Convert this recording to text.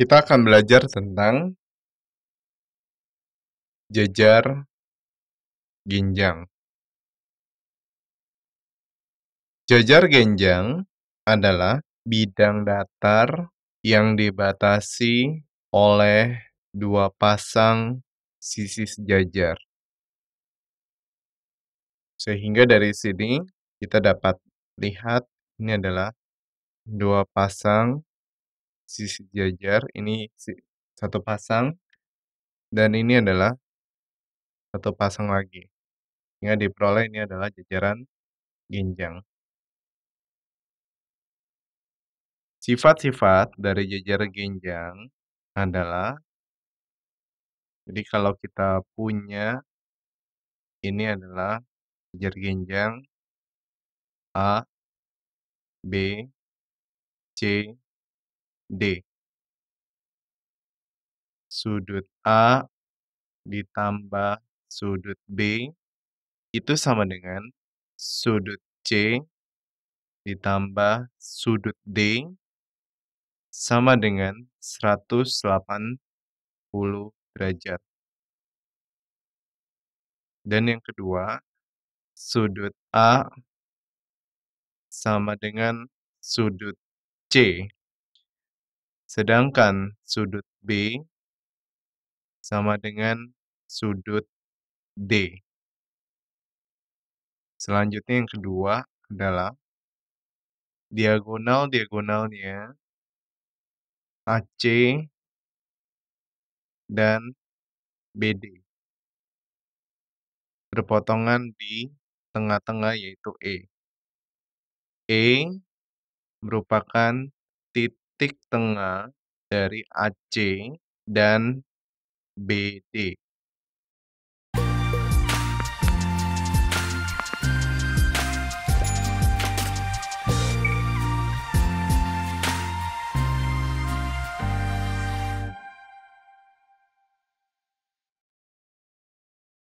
Kita akan belajar tentang jajar genjang. Jajar genjang adalah bidang datar yang dibatasi oleh dua pasang sisi sejajar. Sehingga dari sini kita dapat lihat ini adalah dua pasang sisi jajar, ini satu pasang, dan ini adalah satu pasang lagi. Sehingga diperoleh ini adalah jajaran ginjang. Sifat-sifat dari jajar ginjang adalah jadi kalau kita punya ini adalah jajar ginjang A, B, C, D. Sudut A ditambah sudut B itu sama dengan sudut C ditambah sudut D sama dengan 180 derajat. Dan yang kedua, sudut A sama dengan sudut C Sedangkan sudut B sama dengan sudut D. Selanjutnya yang kedua adalah diagonal-diagonalnya AC dan BD. Berpotongan di tengah-tengah yaitu E. E merupakan titik titik tengah dari AC dan BD.